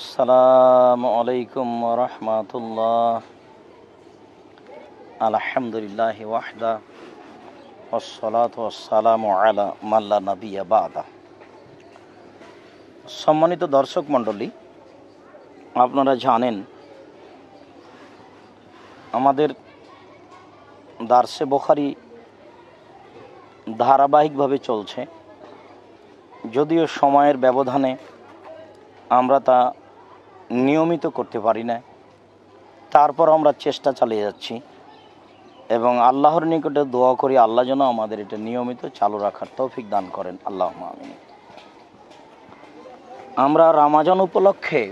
আসসালামু আলাইকুম রহমতুল্লাহ আলহামদুলিল্লাহ ওয়াহদা ওসলাত ওসালাম আলা মাল্লা নবিয়া বাদা সম্মানিত দর্শক মণ্ডলী আপনারা জানেন আমাদের দার্সে বখারি ধারাবাহিকভাবে চলছে যদিও সময়ের ব্যবধানে আমরা তা নিয়মিত করতে পারি না তারপর আমরা চেষ্টা চালিয়ে যাচ্ছি এবং আল্লাহর নিকটে দোয়া করি আল্লাহ যেন আমাদের এটা নিয়মিত চালু রাখার তৌফিক দান করেন আল্লাহ আমিন আমরা রামাজন উপলক্ষে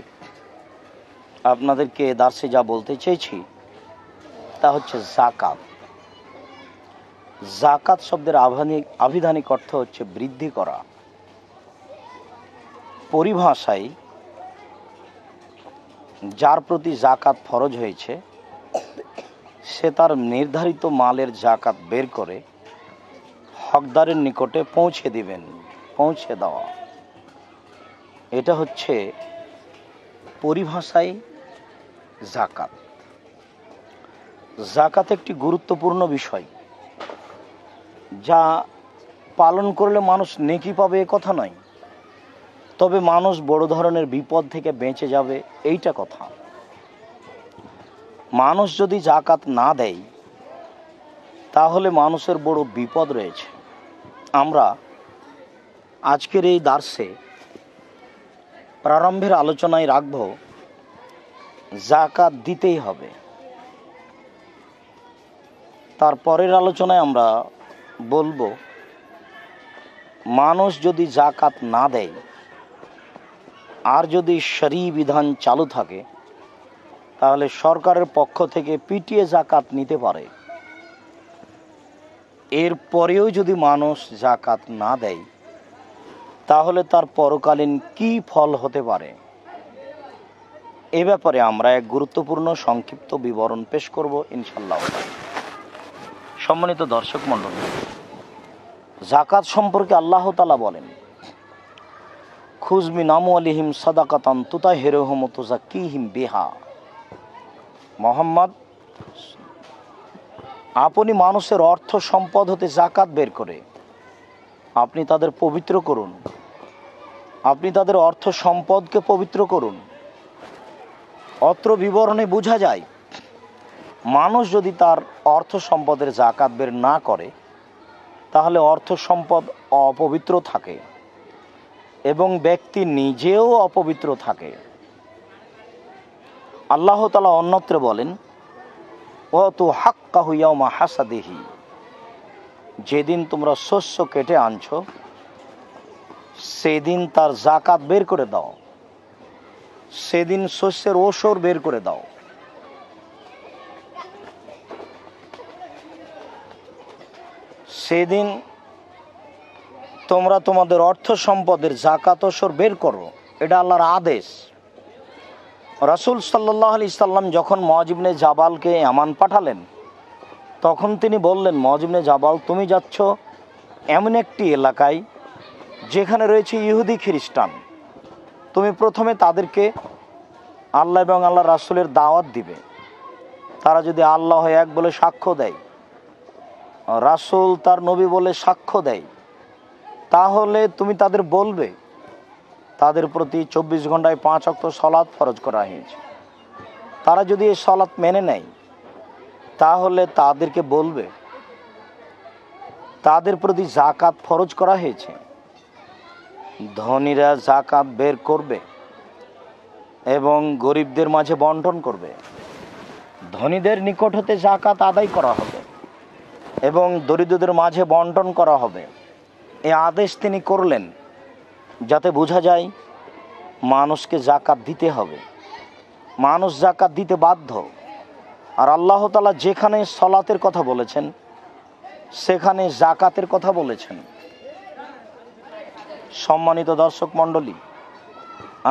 আপনাদেরকে দার্সে যা বলতে চেয়েছি তা হচ্ছে জাকাত জাকাত শব্দের আভানিক আভিধানিক অর্থ হচ্ছে বৃদ্ধি করা পরিভাষায় যার প্রতি জাকাত ফরজ হয়েছে সে তার নির্ধারিত মালের জাকাত বের করে হকদারের নিকটে পৌঁছে দিবেন পৌঁছে দেওয়া এটা হচ্ছে পরিভাষায় জাকাত জাকাত একটি গুরুত্বপূর্ণ বিষয় যা পালন করলে মানুষ নেকি পাবে এ কথা নয় তবে মানুষ বড় ধরনের বিপদ থেকে বেঁচে যাবে এইটা কথা মানুষ যদি জাকাত না দেয় তাহলে মানুষের বড় বিপদ রয়েছে আমরা আজকের এই দার্সে প্রারম্ভের আলোচনায় রাখব জাকাত দিতেই হবে তারপরের আলোচনায় আমরা বলবো মানুষ যদি জাকাত না দেয় আর যদি সারি বিধান চালু থাকে তাহলে সরকারের পক্ষ থেকে পিটিএ জাকাত নিতে পারে এর পরেও যদি মানুষ জাকাত না দেয় তাহলে তার পরকালীন কি ফল হতে পারে এ ব্যাপারে আমরা এক গুরুত্বপূর্ণ সংক্ষিপ্ত বিবরণ পেশ করব ইনশাল্লাহ সম্মানিত দর্শক মণ্ডল জাকাত সম্পর্কে আল্লাহ তালা বলেন খুজমি নামু আলিহিম সাদাকাতান তুতা হেরোহম তুজা কিহিম বেহা মোহাম্মদ আপনি মানুষের অর্থ সম্পদ হতে জাকাত বের করে আপনি তাদের পবিত্র করুন আপনি তাদের অর্থ সম্পদকে পবিত্র করুন অত্র বিবরণে বোঝা যায় মানুষ যদি তার অর্থ সম্পদের জাকাত বের না করে তাহলে অর্থ সম্পদ অপবিত্র থাকে এবং ব্যক্তি নিজেও অপবিত্র থাকে আল্লাহ তালা অন্যত্র বলেন ও তু হাক্কা মা হাসা দেহি যেদিন তোমরা শস্য কেটে আনছ সেদিন তার জাকাত বের করে দাও সেদিন শস্যের ওসর বের করে দাও সেদিন তোমরা তোমাদের অর্থ সম্পদের জাকাতসর বের করো এটা আল্লাহর আদেশ রাসুল সাল্লাহ আলি ইসাল্লাম যখন মহাজিবনে জাবালকে এমান পাঠালেন তখন তিনি বললেন মহাজিবনে জাবাল তুমি যাচ্ছ এমন একটি এলাকায় যেখানে রয়েছে ইহুদি খ্রিস্টান তুমি প্রথমে তাদেরকে আল্লাহ এবং আল্লাহ রাসুলের দাওয়াত দিবে তারা যদি আল্লাহ এক বলে সাক্ষ্য দেয় রাসুল তার নবী বলে সাক্ষ্য দেয় তাহলে তুমি তাদের বলবে তাদের প্রতি চব্বিশ ঘন্টায় পাঁচ অক্ত সলাৎ ফরজ করা হয়েছে তারা যদি এই সলাৎ মেনে নেয় তাহলে তাদেরকে বলবে তাদের প্রতি জাকাত ফরজ করা হয়েছে ধনীরা জাকাত বের করবে এবং গরিবদের মাঝে বন্টন করবে ধনীদের নিকট হতে জাকাত আদায় করা হবে এবং দরিদ্রদের মাঝে বন্টন করা হবে এ আদেশ তিনি করলেন যাতে বোঝা যায় মানুষকে জাকাত দিতে হবে মানুষ জাকাত দিতে বাধ্য আর আল্লাহ তালা যেখানে সলাতের কথা বলেছেন সেখানে জাকাতের কথা বলেছেন সম্মানিত দর্শক মণ্ডলী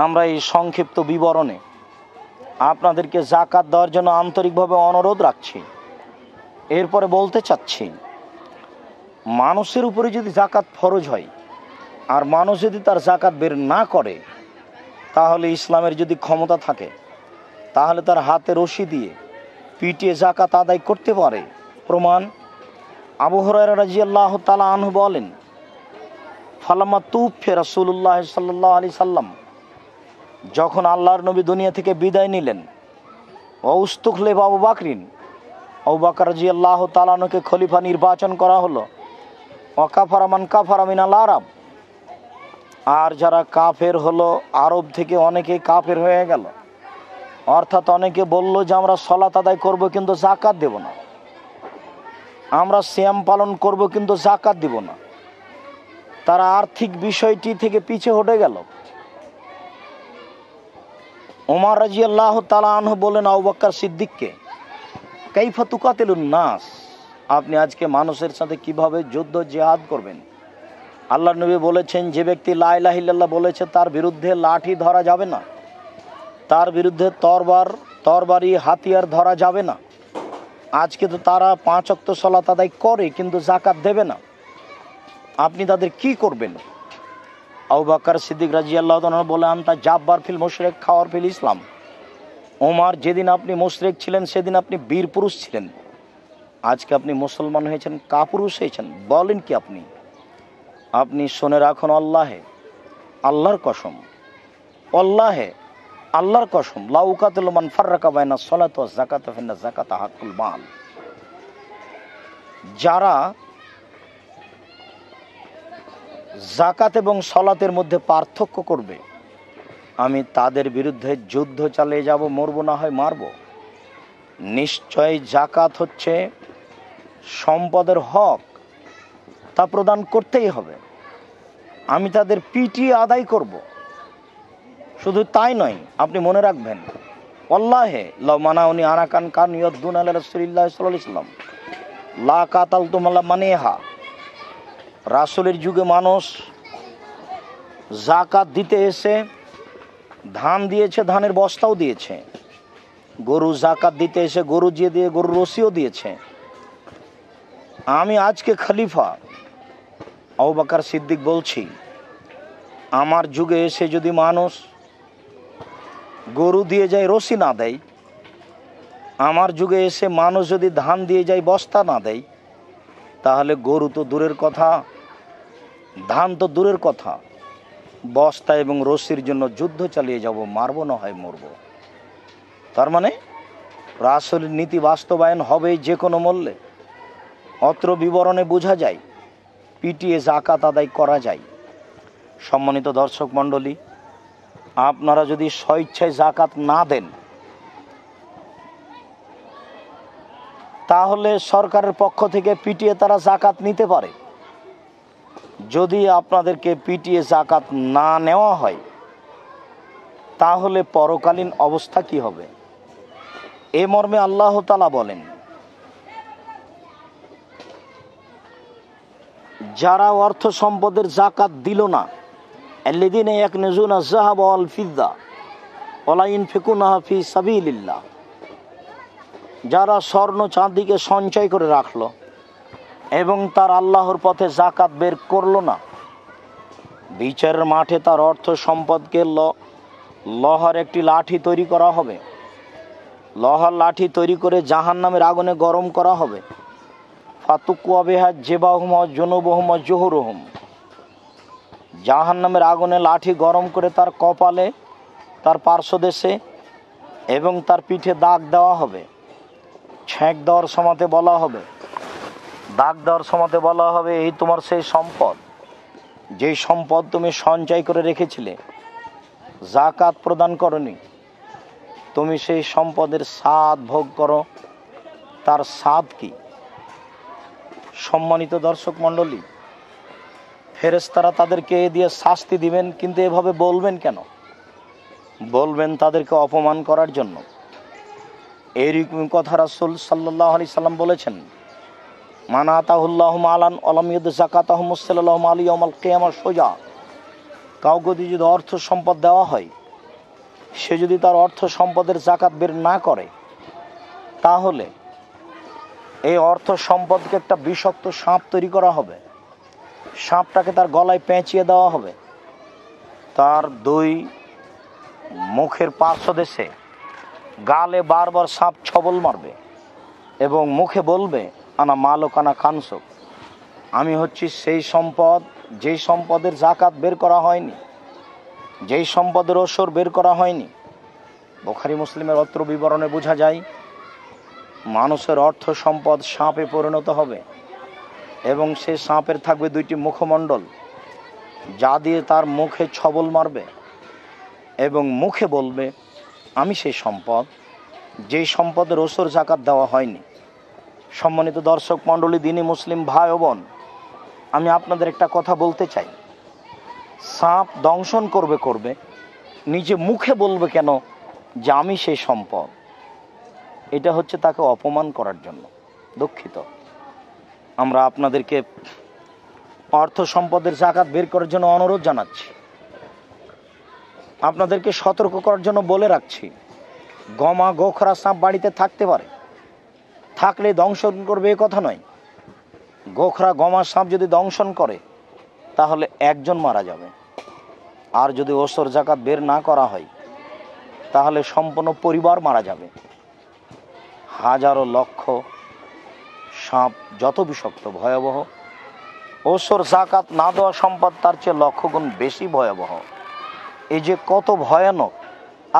আমরা এই সংক্ষিপ্ত বিবরণে আপনাদেরকে জাকাত দেওয়ার জন্য আন্তরিকভাবে অনুরোধ রাখছি এরপরে বলতে চাচ্ছি মানুষের উপরে যদি জাকাত ফরজ হয় আর মানুষ যদি তার জাকাত বের না করে তাহলে ইসলামের যদি ক্ষমতা থাকে তাহলে তার হাতে রশি দিয়ে পিটিয়ে জাকাত আদায় করতে পারে প্রমাণ আবহাওয়ার হরাই রাজি আল্লাহ তালা আনহু বলেন ফালামা তুফে রাসুল্লাহ সাল্লাহ আলি সাল্লাম যখন আল্লাহর নবী দুনিয়া থেকে বিদায় নিলেন অস্তুখলে বাবু বাকরিন অবু বাকর রাজি আল্লাহ তালানুকে খলিফা নির্বাচন করা হলো অকাফারামান কাফারামিনাল আরাম আর যারা কাফের হলো আরব থেকে অনেকে কাফের হয়ে গেল অর্থাৎ অনেকে বলল যে আমরা সলাত আদায় করব কিন্তু জাকাত দেব না আমরা শ্যাম পালন করব কিন্তু জাকাত দেব না তারা আর্থিক বিষয়টি থেকে পিছে হটে গেল ওমার রাজি আল্লাহ তালা আনহ বলেন আউবাক্কার সিদ্দিককে কাইফা তুকাতেলুন নাস আপনি আজকে মানুষের সাথে কিভাবে যুদ্ধ জেহাদ করবেন আল্লাহ নবী বলেছেন যে ব্যক্তি লাইলাহিল্লাহ বলেছে তার বিরুদ্ধে লাঠি ধরা যাবে না তার বিরুদ্ধে তরবার তরবারি হাতিয়ার ধরা যাবে না আজকে তো তারা পাঁচ অক্ত সলাত আদায় করে কিন্তু জাকাত দেবে না আপনি তাদের কি করবেন আউবাকার সিদ্দিক রাজি আল্লাহ বলে আনতা জাব্বার ফিল মুশরেক খাওয়ার ফিল ইসলাম ওমার যেদিন আপনি মুশরেক ছিলেন সেদিন আপনি বীর পুরুষ ছিলেন আজকে আপনি মুসলমান হয়েছেন কাপুরুষ হয়েছেন বলেন কি আপনি আপনি শোনে রাখুন আল্লাহে আল্লাহর কসম আল্লাহে আল্লাহর কসম লাউকাতুল মান ফার্রাকা বাইনা সলাত জাকাত জাকাত হাকুল মান যারা জাকাত এবং সলাতের মধ্যে পার্থক্য করবে আমি তাদের বিরুদ্ধে যুদ্ধ চালিয়ে যাব মরব না হয় মারব নিশ্চয় জাকাত হচ্ছে সম্পদের হক তা প্রদান করতেই হবে আমি তাদের পিটি আদায় করব। শুধু তাই নয় আপনি মনে রাখবেন অল্লাহে লমানাউনি আরাকান কান ইয়দ্দুন আল্লাহ রসুলিল্লাহ সাল্লাম লা কাতাল তুমাল্লা মানেহা রাসুলের যুগে মানুষ জাকাত দিতে এসে ধান দিয়েছে ধানের বস্তাও দিয়েছে গরু জাকাত দিতে এসে গরু জিয়ে দিয়ে গরু রসিও দিয়েছে আমি আজকে খলিফা বাকার সিদ্দিক বলছি আমার যুগে এসে যদি মানুষ গরু দিয়ে যায় রশি না দেয় আমার যুগে এসে মানুষ যদি ধান দিয়ে যায় বস্তা না দেয় তাহলে গরু তো দূরের কথা ধান তো দূরের কথা বস্তা এবং রসির জন্য যুদ্ধ চালিয়ে যাব মারব না হয় মরব তার মানে রাসুল নীতি বাস্তবায়ন হবে যে কোনো মূল্যে অত্র বিবরণে বোঝা যায় পিটিএ জাকাত আদায় করা যায় সম্মানিত দর্শক মণ্ডলী আপনারা যদি স্বইচ্ছায় জাকাত না দেন তাহলে সরকারের পক্ষ থেকে পিটিএ তারা জাকাত নিতে পারে যদি আপনাদেরকে পিটিএ জাকাত না নেওয়া হয় তাহলে পরকালীন অবস্থা কি হবে এ মর্মে আল্লাহ তালা বলেন যারা অর্থ সম্পদের জাকাত দিল না এল্লিদিনে এক নজুনা জাহাব অল ফিদ্দা অলাইন ফিকুন হাফি সাবিল্লা যারা স্বর্ণ চাঁদিকে সঞ্চয় করে রাখলো এবং তার আল্লাহর পথে জাকাত বের করল না বিচারের মাঠে তার অর্থ সম্পদকে লহার একটি লাঠি তৈরি করা হবে লহার লাঠি তৈরি করে জাহান নামের আগুনে গরম করা হবে ফাতুকুয়া বেহা জেবাহুম জনবহুম জোহরহুম জাহান নামের আগুনে লাঠি গরম করে তার কপালে তার পার্শ্বদেশে এবং তার পিঠে দাগ দেওয়া হবে ছ্যাঁক দেওয়ার সমাতে বলা হবে দাগ দেওয়ার সমাতে বলা হবে এই তোমার সেই সম্পদ যেই সম্পদ তুমি সঞ্চয় করে রেখেছিলে জাকাত প্রদান করনি তুমি সেই সম্পদের স্বাদ ভোগ করো তার স্বাদ কী সম্মানিত দর্শক মণ্ডলী ফেরেস্তারা তাদেরকে এ দিয়ে শাস্তি দিবেন কিন্তু এভাবে বলবেন কেন বলবেন তাদেরকে অপমান করার জন্য এরকম কথা রাসুল সাল্লাহ আলি সাল্লাম বলেছেন মানা আতাহুল্লাহম আলান আলমিয়দ জাকাতাহমসাল্লাহম আলী অমাল কেয়ামা সোজা কাউকে যদি অর্থ সম্পদ দেওয়া হয় সে যদি তার অর্থ সম্পদের জাকাত বের না করে তাহলে এই অর্থ সম্পদকে একটা বিষাক্ত সাপ তৈরি করা হবে সাপটাকে তার গলায় পেঁচিয়ে দেওয়া হবে তার দুই মুখের পার্শ্বদেশে গালে বারবার সাপ ছবল মারবে এবং মুখে বলবে আনা মালক আনা কানসক আমি হচ্ছি সেই সম্পদ যেই সম্পদের জাকাত বের করা হয়নি যেই সম্পদের অসর বের করা হয়নি বোখারি মুসলিমের অত্র বিবরণে বোঝা যায় মানুষের অর্থ সম্পদ সাপে পরিণত হবে এবং সেই সাপের থাকবে দুইটি মুখমণ্ডল যা দিয়ে তার মুখে ছবল মারবে এবং মুখে বলবে আমি সেই সম্পদ যেই সম্পদের ওসর জাকাত দেওয়া হয়নি সম্মানিত দর্শক মণ্ডলী দিনী মুসলিম ভাই ও বোন আমি আপনাদের একটা কথা বলতে চাই সাপ দংশন করবে করবে নিজে মুখে বলবে কেন যে আমি সেই সম্পদ এটা হচ্ছে তাকে অপমান করার জন্য দুঃখিত আমরা আপনাদেরকে অর্থ সম্পদের জাকাত বের করার জন্য অনুরোধ জানাচ্ছি আপনাদেরকে সতর্ক করার জন্য বলে রাখছি গমা গোখরা সাপ বাড়িতে থাকতে পারে থাকলে দংশন করবে এ কথা নয় গোখরা গমা সাপ যদি দংশন করে তাহলে একজন মারা যাবে আর যদি ওসর জাকাত বের না করা হয় তাহলে সম্পূর্ণ পরিবার মারা যাবে হাজারো লক্ষ সাপ যত বিষাক্ত ভয়াবহ ওসর জাকাত না দেওয়া সম্পদ তার চেয়ে লক্ষগুণ বেশি ভয়াবহ এই যে কত ভয়ানক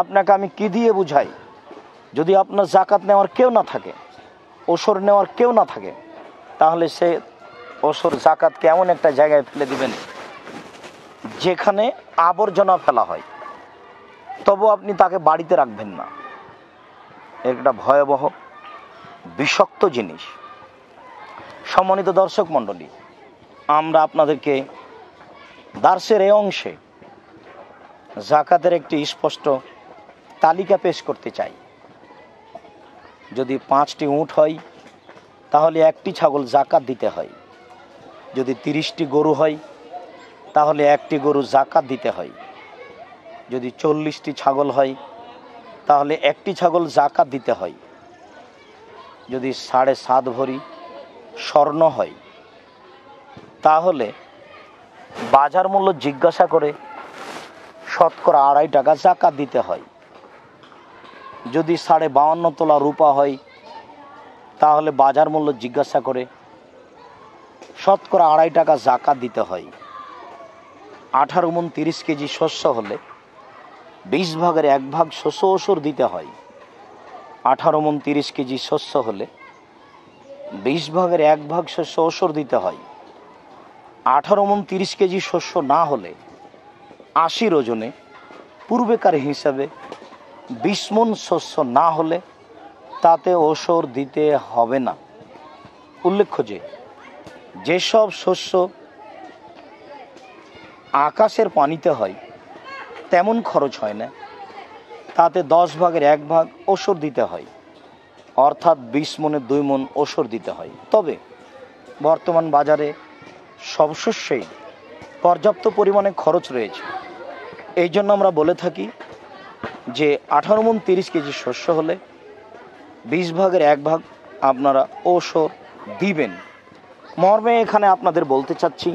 আপনাকে আমি কি দিয়ে বুঝাই যদি আপনার জাকাত নেওয়ার কেউ না থাকে ওসর নেওয়ার কেউ না থাকে তাহলে সে ওসর জাকাত কেমন একটা জায়গায় ফেলে দিবেন যেখানে আবর্জনা ফেলা হয় তবু আপনি তাকে বাড়িতে রাখবেন না একটা ভয়াবহ বিষাক্ত জিনিস সম্মানিত দর্শক মণ্ডলী আমরা আপনাদেরকে দার্সের এ অংশে জাকাতের একটি স্পষ্ট তালিকা পেশ করতে চাই যদি পাঁচটি উঁট হয় তাহলে একটি ছাগল জাকাত দিতে হয় যদি তিরিশটি গরু হয় তাহলে একটি গরু জাকাত দিতে হয় যদি চল্লিশটি ছাগল হয় তাহলে একটি ছাগল জাকাত দিতে হয় যদি সাড়ে সাত ভরি স্বর্ণ হয় তাহলে বাজার মূল্য জিজ্ঞাসা করে শতকরা আড়াই টাকা জাকাত দিতে হয় যদি সাড়ে বাউন্ন তোলা রূপা হয় তাহলে বাজার মূল্য জিজ্ঞাসা করে শতকরা আড়াই টাকা জাকাত দিতে হয় আঠারো মন তিরিশ কেজি শস্য হলে বিশ ভাগের এক ভাগ শস্য ওষুর দিতে হয় আঠারো মন তিরিশ কেজি শস্য হলে বিশ ভাগের এক ভাগ শস্য ওষর দিতে হয় আঠারো মন তিরিশ কেজি শস্য না হলে আশির ওজনে পূর্বেকার হিসাবে বিশ মন শস্য না হলে তাতে ওষর দিতে হবে না উল্লেখ্য যে যেসব শস্য আকাশের পানিতে হয় তেমন খরচ হয় না তাতে দশ ভাগের এক ভাগ ওষুধ দিতে হয় অর্থাৎ বিশ মনে দুই মন ওষুধ দিতে হয় তবে বর্তমান বাজারে সব শস্যেই পর্যাপ্ত পরিমাণে খরচ রয়েছে এই জন্য আমরা বলে থাকি যে আঠারো মন তিরিশ কেজি শস্য হলে বিশ ভাগের এক ভাগ আপনারা ওষুধ দিবেন মর্মে এখানে আপনাদের বলতে চাচ্ছি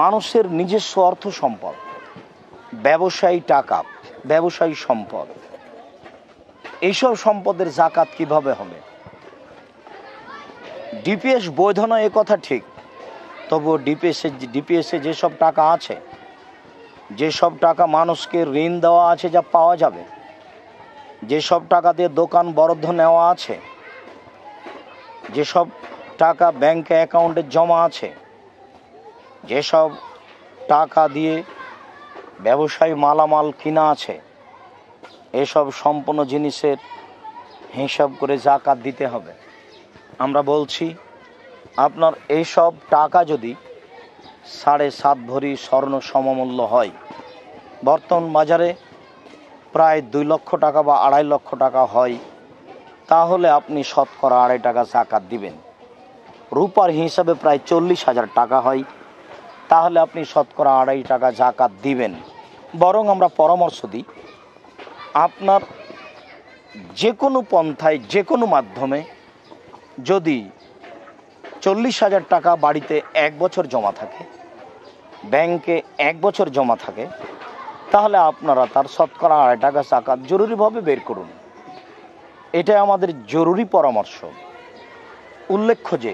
মানুষের নিজস্ব অর্থ সম্পদ ব্যবসায়ী টাকা ব্যবসায়ী সম্পদ এইসব সম্পদের জাকাত কিভাবে হবে ডিপিএস বৈধ নয় কথা ঠিক তবুও ডিপিএসে ডিপিএসে যেসব টাকা আছে যেসব টাকা মানুষকে ঋণ দেওয়া আছে যা পাওয়া যাবে যেসব টাকা দিয়ে দোকান বরাদ্দ নেওয়া আছে যেসব টাকা ব্যাংকে অ্যাকাউন্টে জমা আছে যেসব টাকা দিয়ে ব্যবসায়ী মালামাল কিনা আছে এসব সম্পূর্ণ জিনিসের হিসাব করে জাকাত দিতে হবে আমরা বলছি আপনার এইসব টাকা যদি সাড়ে সাত ভরি স্বর্ণ সমমূল্য হয় বর্তমান বাজারে প্রায় দুই লক্ষ টাকা বা আড়াই লক্ষ টাকা হয় তাহলে আপনি শতকরা আড়াই টাকা জাকাত দিবেন রূপার হিসাবে প্রায় চল্লিশ হাজার টাকা হয় তাহলে আপনি শতকরা আড়াই টাকা জাকাত দিবেন বরং আমরা পরামর্শ দিই আপনার যে কোনো পন্থায় যে কোনো মাধ্যমে যদি চল্লিশ হাজার টাকা বাড়িতে এক বছর জমা থাকে ব্যাংকে এক বছর জমা থাকে তাহলে আপনারা তার শতকরা আড়াই টাকা চাকা জরুরিভাবে বের করুন এটা আমাদের জরুরি পরামর্শ উল্লেখ্য যে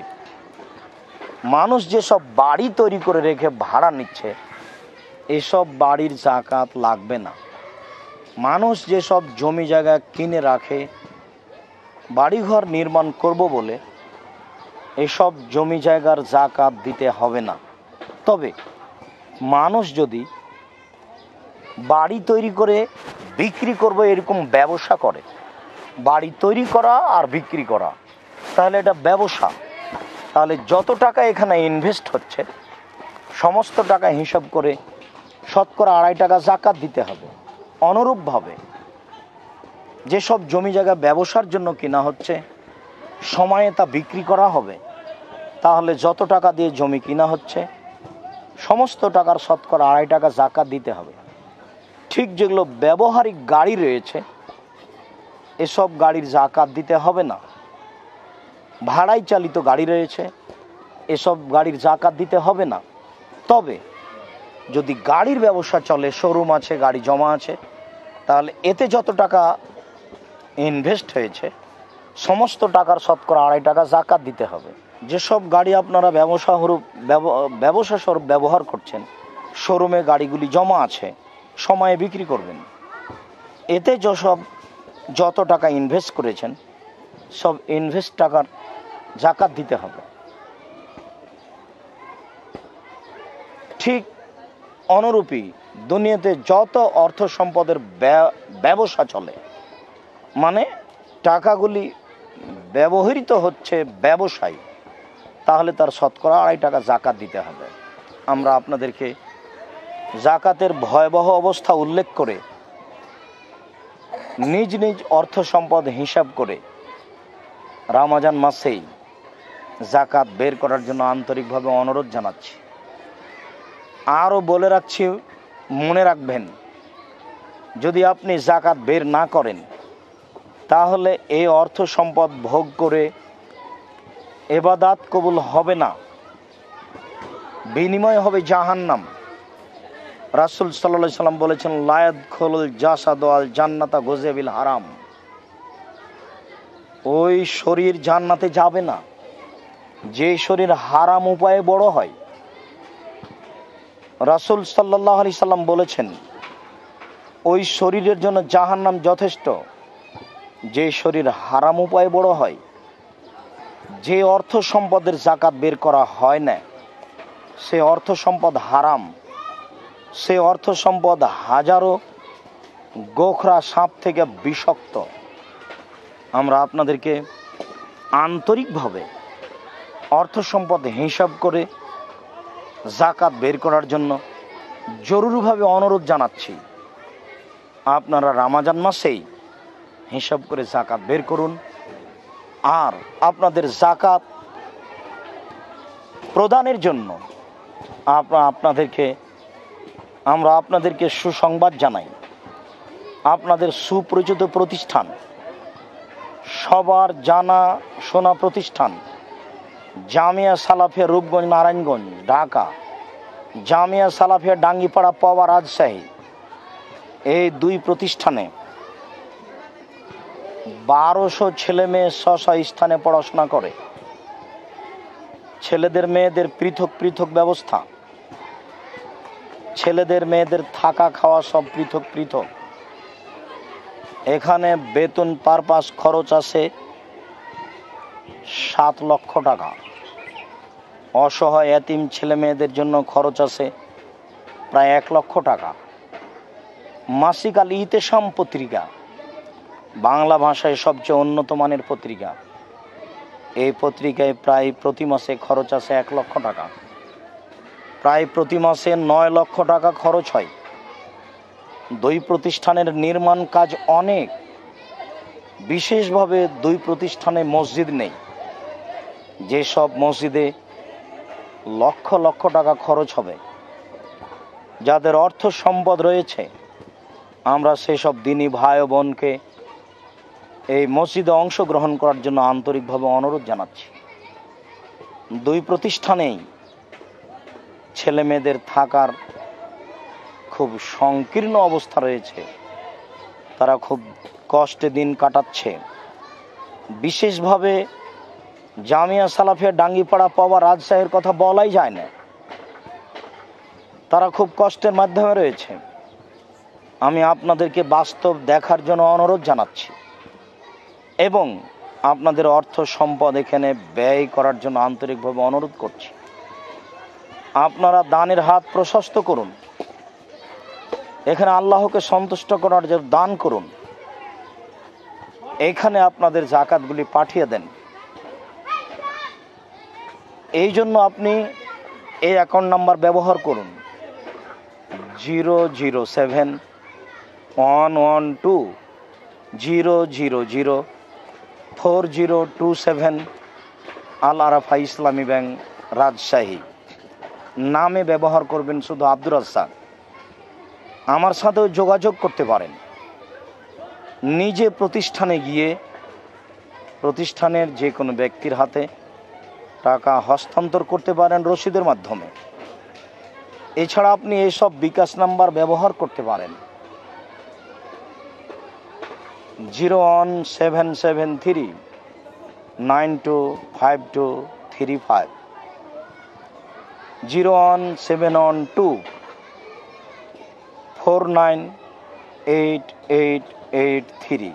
মানুষ যেসব বাড়ি তৈরি করে রেখে ভাড়া নিচ্ছে এসব বাড়ির জাকাত লাগবে না মানুষ যেসব জমি জায়গা কিনে রাখে বাড়িঘর নির্মাণ করব বলে এসব জমি জায়গার জাকাত দিতে হবে না তবে মানুষ যদি বাড়ি তৈরি করে বিক্রি করবো এরকম ব্যবসা করে বাড়ি তৈরি করা আর বিক্রি করা তাহলে এটা ব্যবসা তাহলে যত টাকা এখানে ইনভেস্ট হচ্ছে সমস্ত টাকা হিসাব করে শতকরা আড়াই টাকা জাকাত দিতে হবে অনুরূপভাবে যেসব জমি জায়গা ব্যবসার জন্য কেনা হচ্ছে সময়ে তা বিক্রি করা হবে তাহলে যত টাকা দিয়ে জমি কিনা হচ্ছে সমস্ত টাকার শতকরা আড়াই টাকা জাকাত দিতে হবে ঠিক যেগুলো ব্যবহারিক গাড়ি রয়েছে এসব গাড়ির জাকাত দিতে হবে না ভাড়াই চালিত গাড়ি রয়েছে এসব গাড়ির জাকাত দিতে হবে না তবে যদি গাড়ির ব্যবসা চলে শোরুম আছে গাড়ি জমা আছে তাহলে এতে যত টাকা ইনভেস্ট হয়েছে সমস্ত টাকার শতকরা আড়াই টাকা জাকাত দিতে হবে যেসব গাড়ি আপনারা ব্যবসা স্বরূপ ব্যবসা স্বরূপ ব্যবহার করছেন শোরুমে গাড়িগুলি জমা আছে সময়ে বিক্রি করবেন এতে যেসব যত টাকা ইনভেস্ট করেছেন সব ইনভেস্ট টাকার জাকাত দিতে হবে ঠিক অনুরূপী দুনিয়াতে যত অর্থ সম্পদের ব্যবসা চলে মানে টাকাগুলি ব্যবহৃত হচ্ছে ব্যবসায় তাহলে তার শতকরা আড়াই টাকা জাকাত দিতে হবে আমরা আপনাদেরকে জাকাতের ভয়াবহ অবস্থা উল্লেখ করে নিজ নিজ অর্থ সম্পদ হিসাব করে রামাজান মাসেই জাকাত বের করার জন্য আন্তরিকভাবে অনুরোধ জানাচ্ছি আরও বলে রাখছি মনে রাখবেন যদি আপনি জাকাত বের না করেন তাহলে এই অর্থ সম্পদ ভোগ করে এবাদাত কবুল হবে না বিনিময় হবে জাহান্নাম রাসুল সাল্লা সাল্লাম বলেছেন লায়দ খোলুল জাসাদ আল জান্নাতা গোজেবিল হারাম ওই শরীর জান্নাতে যাবে না যে শরীর হারাম উপায়ে বড় হয় রাসুল সাল্লাহ আলি সাল্লাম বলেছেন ওই শরীরের জন্য জাহার নাম যথেষ্ট যে শরীর হারাম উপায়ে বড় হয় যে অর্থ সম্পদের জাকাত বের করা হয় না সে অর্থ সম্পদ হারাম সে অর্থ সম্পদ হাজারো গোখরা সাপ থেকে বিষাক্ত আমরা আপনাদেরকে আন্তরিকভাবে অর্থ সম্পদ হিসাব করে জাকাত বের করার জন্য জরুরিভাবে অনুরোধ জানাচ্ছি আপনারা রামাজান মাসেই হিসাব করে জাকাত বের করুন আর আপনাদের জাকাত প্রদানের জন্য আপনাদেরকে আমরা আপনাদেরকে সুসংবাদ জানাই আপনাদের সুপরিচিত প্রতিষ্ঠান সবার জানা শোনা প্রতিষ্ঠান জামিয়া সালাফিয়া রূপগঞ্জ নারায়ণগঞ্জ ঢাকা জামিয়া সালাফিয়া ডাঙ্গিপাড়া পাওয়া রাজশাহী এই দুই প্রতিষ্ঠানে বারোশো ছেলে মেয়ে স্ব স্থানে পড়াশোনা করে ছেলেদের মেয়েদের পৃথক পৃথক ব্যবস্থা ছেলেদের মেয়েদের থাকা খাওয়া সব পৃথক পৃথক এখানে বেতন পারপাস খরচ আছে সাত লক্ষ টাকা অসহায় এতিম ছেলে মেয়েদের জন্য খরচ আছে প্রায় এক লক্ষ টাকা মাসিক আল ইতেসাম পত্রিকা বাংলা ভাষায় সবচেয়ে উন্নত মানের পত্রিকা এই পত্রিকায় প্রায় প্রতি মাসে খরচ আছে এক লক্ষ টাকা প্রায় প্রতি মাসে নয় লক্ষ টাকা খরচ হয় দুই প্রতিষ্ঠানের নির্মাণ কাজ অনেক বিশেষভাবে দুই প্রতিষ্ঠানে মসজিদ নেই যেসব মসজিদে লক্ষ লক্ষ টাকা খরচ হবে যাদের অর্থ সম্পদ রয়েছে আমরা সেসব দিনী ভাই বোনকে এই মসজিদে অংশগ্রহণ করার জন্য আন্তরিকভাবে অনুরোধ জানাচ্ছি দুই প্রতিষ্ঠানেই ছেলে মেয়েদের থাকার খুব সংকীর্ণ অবস্থা রয়েছে তারা খুব কষ্টে দিন কাটাচ্ছে বিশেষভাবে জামিয়া সালাফিয়া ডাঙ্গিপাড়া পাওয়া রাজশাহীর কথা বলাই যায় না তারা খুব কষ্টের মাধ্যমে রয়েছে আমি আপনাদেরকে বাস্তব দেখার জন্য অনুরোধ জানাচ্ছি এবং আপনাদের অর্থ সম্পদ এখানে ব্যয় করার জন্য আন্তরিকভাবে অনুরোধ করছি আপনারা দানের হাত প্রশস্ত করুন এখানে আল্লাহকে সন্তুষ্ট করার জন্য দান করুন এখানে আপনাদের জাকাতগুলি পাঠিয়ে দেন এই জন্য আপনি এই অ্যাকাউন্ট নাম্বার ব্যবহার করুন zero zero seven one one two zero zero zero four zero two seven Al Arafah Islami bank Rajshahi নামে ব্যবহার করবেন শুধু আব্দুর রাজ্জাক আমার সাথেও যোগাযোগ করতে পারেন নিজে প্রতিষ্ঠানে গিয়ে প্রতিষ্ঠানের যে কোনো ব্যক্তির হাতে টাকা হস্তান্তর করতে পারেন রসিদের মাধ্যমে এছাড়া আপনি এসব বিকাশ নাম্বার ব্যবহার করতে পারেন zero one seven seven three nine two five two three five zero one seven one two four nine eight eight eight three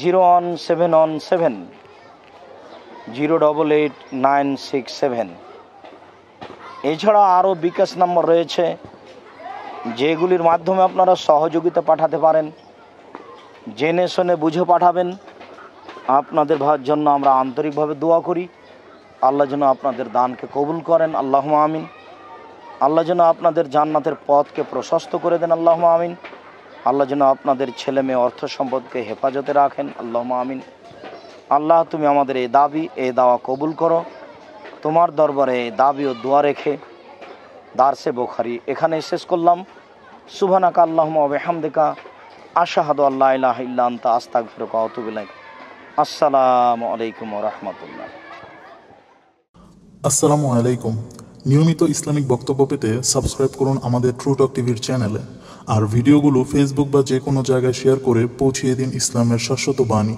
zero one seven one seven zero double eight nine six seven এছাড়া আরও বিকাশ নম্বর রয়েছে যেগুলির মাধ্যমে আপনারা সহযোগিতা পাঠাতে পারেন জেনে শুনে বুঝে পাঠাবেন আপনাদের জন্য আমরা আন্তরিকভাবে দোয়া করি আল্লাহ যেন আপনাদের দানকে কবুল করেন আল্লাহ আমিন আল্লাহ যেন আপনাদের জান্নাতের পথকে প্রশস্ত করে দেন আল্লাহ আমিন আল্লাহ যেন আপনাদের ছেলে মেয়ে অর্থ সম্পদকে হেফাজতে রাখেন আল্লাহ আমিন আল্লাহ তুমি আমাদের এই দাবি এই দাওয়া কবুল করো তোমার দরবারে দাবি ও দোয়া রেখে দারসে বোখারি এখানে শেষ করলাম সুভানাকা আল্লাহমদেকা আশাহাদ আল্লাহ ইল্লান্তা আস্তাক ফিরক অতুবিলাই আসসালামু আলাইকুম রহমতুল্লাহ আসসালামু আলাইকুম নিয়মিত ইসলামিক বক্তব্য পেতে সাবস্ক্রাইব করুন আমাদের ট্রুটক টিভির চ্যানেলে আর ভিডিওগুলো ফেসবুক বা যে কোনো জায়গায় শেয়ার করে পৌঁছিয়ে দিন ইসলামের শাশ্বত বাণী